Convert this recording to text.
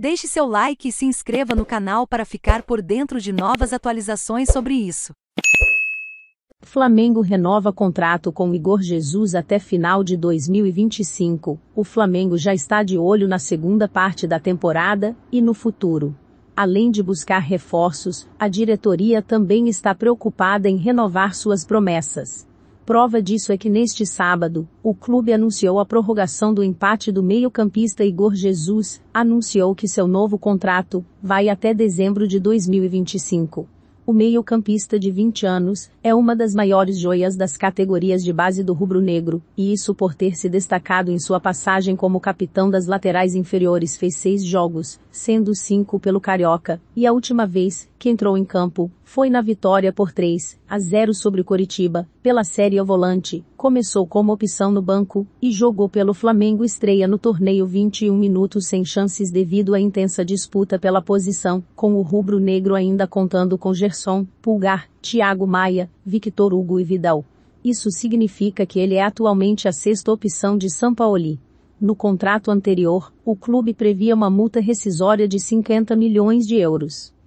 Deixe seu like e se inscreva no canal para ficar por dentro de novas atualizações sobre isso. Flamengo renova contrato com Igor Jesus até final de 2025. O Flamengo já está de olho na segunda parte da temporada e no futuro. Além de buscar reforços, a diretoria também está preocupada em renovar suas promessas. Prova disso é que neste sábado, o clube anunciou a prorrogação do empate do meio-campista Igor Jesus, anunciou que seu novo contrato vai até dezembro de 2025 o meio-campista de 20 anos, é uma das maiores joias das categorias de base do rubro-negro, e isso por ter se destacado em sua passagem como capitão das laterais inferiores fez seis jogos, sendo cinco pelo Carioca, e a última vez que entrou em campo foi na vitória por 3 a 0 sobre o Coritiba, pela Série ao Volante, começou como opção no banco e jogou pelo Flamengo estreia no torneio 21 minutos sem chances devido à intensa disputa pela posição, com o rubro-negro ainda contando com Gerson, Pulgar, Thiago Maia, Victor Hugo e Vidal. Isso significa que ele é atualmente a sexta opção de São Paulo. No contrato anterior, o clube previa uma multa rescisória de 50 milhões de euros.